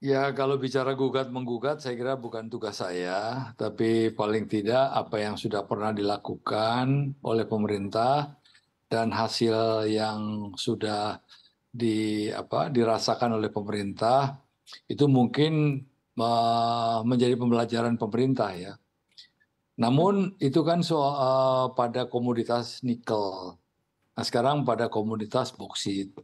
Ya, kalau bicara gugat menggugat, saya kira bukan tugas saya, tapi paling tidak apa yang sudah pernah dilakukan oleh pemerintah dan hasil yang sudah di apa dirasakan oleh pemerintah itu mungkin uh, menjadi pembelajaran pemerintah ya. Namun itu kan soal uh, pada komoditas nikel. Nah, sekarang pada komoditas boksit.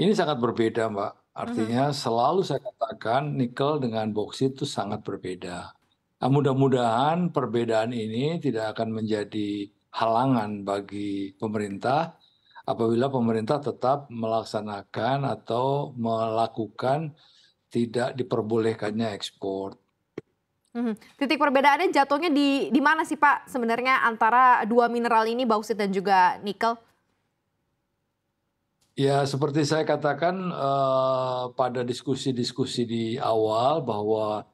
Ini sangat berbeda, Mbak. Mm-hmm. Artinya selalu saya katakan katakan nikel dengan boksit itu sangat berbeda. Nah, mudah-mudahan perbedaan ini tidak akan menjadi halangan bagi pemerintah apabila pemerintah tetap melaksanakan atau melakukan tidak diperbolehkannya ekspor. Hmm. Titik perbedaannya jatuhnya di di mana sih Pak sebenarnya antara dua mineral ini bauksit dan juga nikel? ya seperti saya katakan eh, pada diskusi diskusi di awal bahwa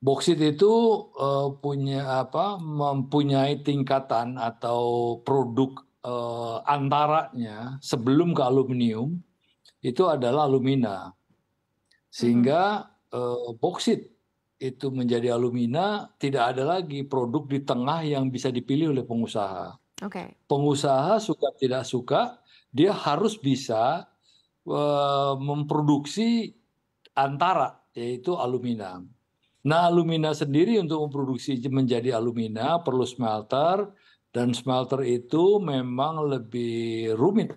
boksit itu eh, punya apa mempunyai tingkatan atau produk eh, antaranya sebelum ke aluminium itu adalah alumina sehingga mm-hmm. boksit itu menjadi alumina, tidak ada lagi produk di tengah yang bisa dipilih oleh pengusaha. Okay. Pengusaha suka tidak suka dia harus bisa eh, memproduksi antara yaitu alumina. Nah, alumina sendiri untuk memproduksi menjadi alumina perlu smelter dan smelter itu memang lebih rumit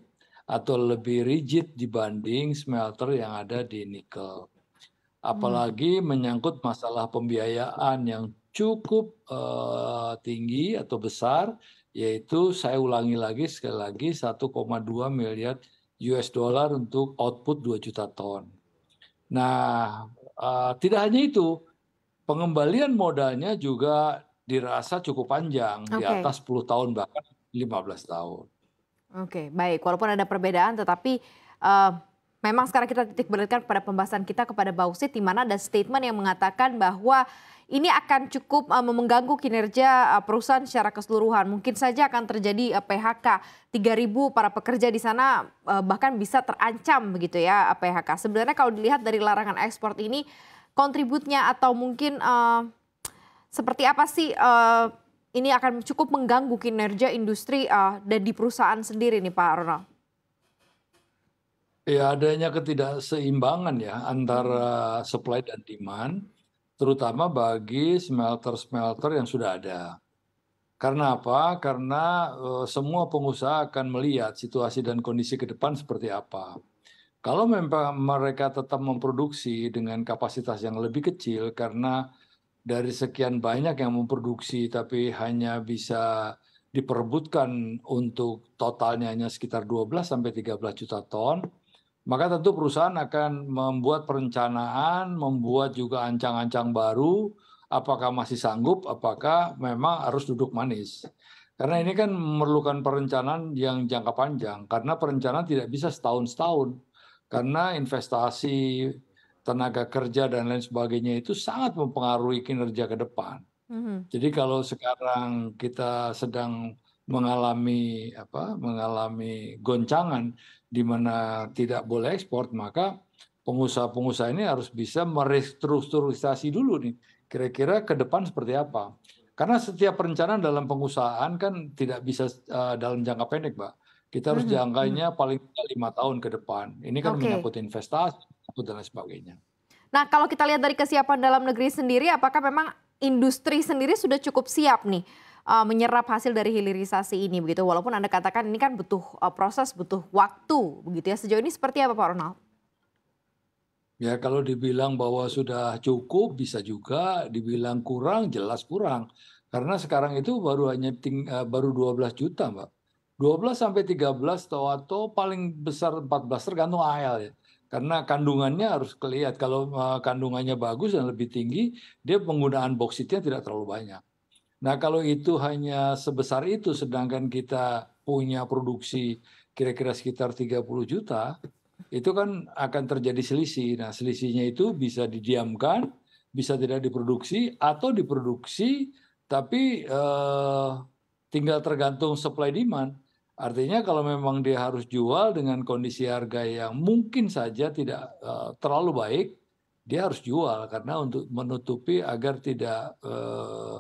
atau lebih rigid dibanding smelter yang ada di nikel. Apalagi hmm. menyangkut masalah pembiayaan yang cukup uh, tinggi atau besar yaitu saya ulangi lagi sekali lagi 1,2 miliar US dollar untuk output 2 juta ton. Nah, uh, tidak hanya itu, pengembalian modalnya juga dirasa cukup panjang okay. di atas 10 tahun bahkan 15 tahun. Oke, okay, baik. Walaupun ada perbedaan tetapi uh, memang sekarang kita titik beratkan pada pembahasan kita kepada Bauksit di mana ada statement yang mengatakan bahwa ini akan cukup uh, mengganggu kinerja uh, perusahaan secara keseluruhan. Mungkin saja akan terjadi uh, PHK 3.000 para pekerja di sana uh, bahkan bisa terancam begitu ya uh, PHK. Sebenarnya kalau dilihat dari larangan ekspor ini kontributnya atau mungkin uh, seperti apa sih uh, ini akan cukup mengganggu kinerja industri uh, dan di perusahaan sendiri nih Pak Ronald? ya adanya ketidakseimbangan ya antara hmm. supply dan demand terutama bagi smelter-smelter yang sudah ada. Karena apa? Karena e, semua pengusaha akan melihat situasi dan kondisi ke depan seperti apa. Kalau memang mereka tetap memproduksi dengan kapasitas yang lebih kecil karena dari sekian banyak yang memproduksi tapi hanya bisa diperebutkan untuk totalnya hanya sekitar 12 sampai 13 juta ton, maka tentu perusahaan akan membuat perencanaan, membuat juga ancang-ancang baru, apakah masih sanggup, apakah memang harus duduk manis. Karena ini kan memerlukan perencanaan yang jangka panjang, karena perencanaan tidak bisa setahun-setahun. Karena investasi tenaga kerja dan lain sebagainya itu sangat mempengaruhi kinerja ke depan. Mm -hmm. Jadi kalau sekarang kita sedang mengalami apa mengalami goncangan di mana tidak boleh ekspor maka pengusaha-pengusaha ini harus bisa merestrukturisasi dulu nih kira-kira ke depan seperti apa karena setiap perencanaan dalam pengusahaan kan tidak bisa uh, dalam jangka pendek pak kita harus hmm, jangkanya hmm. paling lima tahun ke depan ini kan okay. menyangkut investasi dan lain sebagainya nah kalau kita lihat dari kesiapan dalam negeri sendiri apakah memang industri sendiri sudah cukup siap nih uh, menyerap hasil dari hilirisasi ini begitu. Walaupun Anda katakan ini kan butuh uh, proses, butuh waktu begitu ya. Sejauh ini seperti apa Pak Ronald? Ya kalau dibilang bahwa sudah cukup bisa juga, dibilang kurang jelas kurang. Karena sekarang itu baru hanya ting, uh, baru 12 juta, Mbak. 12 sampai 13 atau atau paling besar 14 tergantung AL ya. Karena kandungannya harus kelihatan kalau kandungannya bagus dan lebih tinggi, dia penggunaan boksitnya tidak terlalu banyak. Nah, kalau itu hanya sebesar itu, sedangkan kita punya produksi kira-kira sekitar 30 juta, itu kan akan terjadi selisih. Nah, selisihnya itu bisa didiamkan, bisa tidak diproduksi, atau diproduksi tapi eh, tinggal tergantung supply demand. Artinya kalau memang dia harus jual dengan kondisi harga yang mungkin saja tidak eh, terlalu baik, dia harus jual karena untuk menutupi agar tidak eh,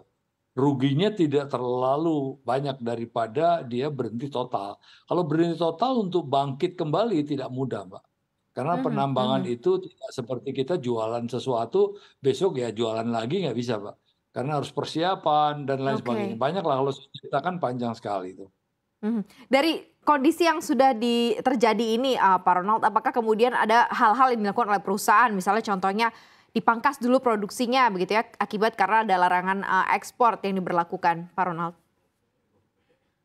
ruginya tidak terlalu banyak daripada dia berhenti total. Kalau berhenti total untuk bangkit kembali tidak mudah, Mbak. Karena hmm, penambangan hmm. itu tidak seperti kita jualan sesuatu, besok ya jualan lagi nggak bisa, Pak. Karena harus persiapan dan lain okay. sebagainya. lah, kalau kita kan panjang sekali itu. Hmm. Dari kondisi yang sudah di, terjadi ini, uh, Pak Ronald, apakah kemudian ada hal-hal yang dilakukan oleh perusahaan? Misalnya contohnya dipangkas dulu produksinya begitu ya akibat karena ada larangan uh, ekspor yang diberlakukan, Pak Ronald?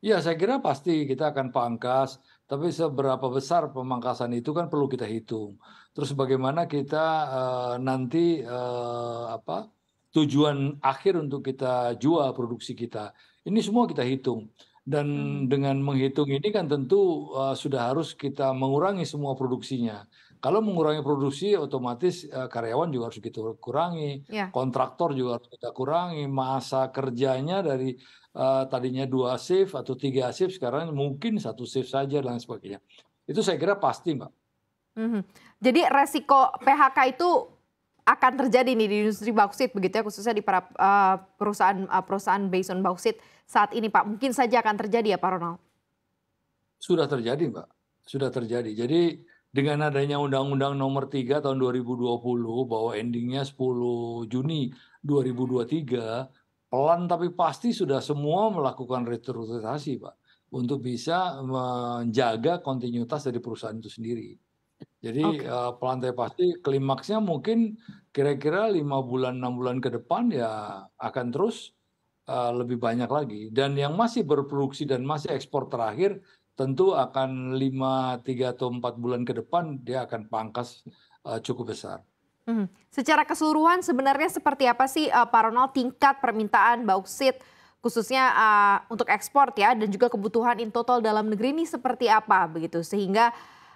Ya, saya kira pasti kita akan pangkas, tapi seberapa besar pemangkasan itu kan perlu kita hitung. Terus bagaimana kita uh, nanti uh, apa tujuan akhir untuk kita jual produksi kita. Ini semua kita hitung. Dan hmm. dengan menghitung ini kan tentu uh, sudah harus kita mengurangi semua produksinya. Kalau mengurangi produksi, otomatis eh, karyawan juga harus kita kurangi, yeah. kontraktor juga harus kita kurangi, masa kerjanya dari uh, tadinya dua shift atau tiga shift sekarang mungkin satu shift saja dan sebagainya. Itu saya kira pasti, Mbak. Mm -hmm. Jadi resiko PHK itu akan terjadi nih di industri bauksit begitu ya khususnya di para uh, perusahaan uh, perusahaan based on bauksit saat ini Pak mungkin saja akan terjadi ya Pak Ronald sudah terjadi Mbak sudah terjadi jadi dengan adanya Undang-Undang Nomor 3 tahun 2020 bahwa endingnya 10 Juni 2023, pelan tapi pasti sudah semua melakukan restrukturisasi, Pak, untuk bisa menjaga kontinuitas dari perusahaan itu sendiri. Jadi okay. uh, eh, pelan tapi pasti klimaksnya mungkin kira-kira lima bulan enam bulan ke depan ya akan terus uh, lebih banyak lagi dan yang masih berproduksi dan masih ekspor terakhir tentu akan 5, 3 atau 4 bulan ke depan dia akan pangkas uh, cukup besar. Hmm. Secara keseluruhan sebenarnya seperti apa sih uh, Pak Ronald tingkat permintaan bauksit khususnya uh, untuk ekspor ya dan juga kebutuhan in total dalam negeri ini seperti apa begitu sehingga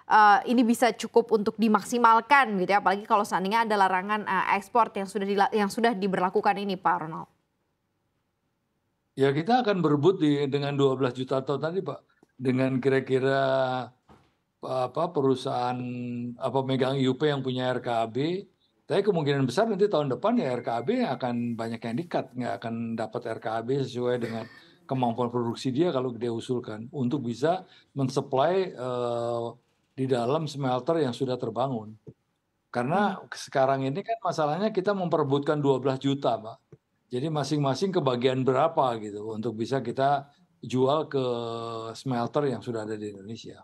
uh, ini bisa cukup untuk dimaksimalkan gitu ya apalagi kalau seandainya ada larangan uh, ekspor yang sudah yang sudah diberlakukan ini Pak Ronald. Ya kita akan berebut di, dengan 12 juta ton tadi Pak dengan kira-kira apa perusahaan apa megang IUP yang punya RKAB tapi kemungkinan besar nanti tahun depan ya RKAB akan banyak yang dikat, nggak akan dapat RKAB sesuai dengan kemampuan produksi dia kalau dia usulkan untuk bisa mensuplai uh, di dalam smelter yang sudah terbangun. Karena sekarang ini kan masalahnya kita memperebutkan 12 juta, Pak. Jadi masing-masing kebagian berapa gitu untuk bisa kita jual ke smelter yang sudah ada di indonesia